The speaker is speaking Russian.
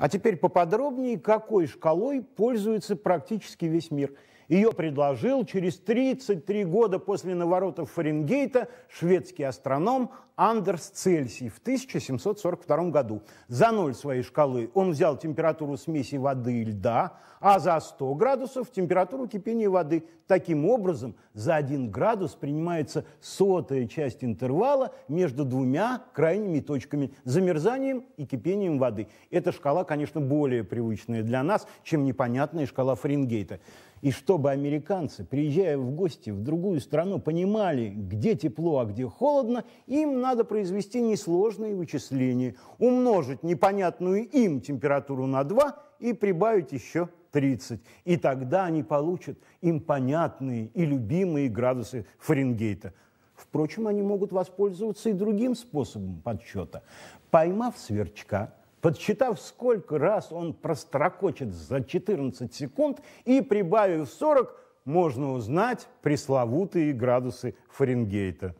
А теперь поподробнее, какой шкалой пользуется практически весь мир – ее предложил через 33 года после наворотов Фаренгейта шведский астроном Андерс Цельсий в 1742 году. За ноль своей шкалы он взял температуру смеси воды и льда, а за 100 градусов – температуру кипения воды. Таким образом, за один градус принимается сотая часть интервала между двумя крайними точками – замерзанием и кипением воды. Эта шкала, конечно, более привычная для нас, чем непонятная шкала Фаренгейта. И чтобы американцы, приезжая в гости в другую страну, понимали, где тепло, а где холодно, им надо произвести несложные вычисления, умножить непонятную им температуру на 2 и прибавить еще 30. И тогда они получат им понятные и любимые градусы Фаренгейта. Впрочем, они могут воспользоваться и другим способом подсчета. Поймав сверчка, подсчитав, сколько раз он прострокочет за 14 секунд и прибавив 40, можно узнать пресловутые градусы Фаренгейта.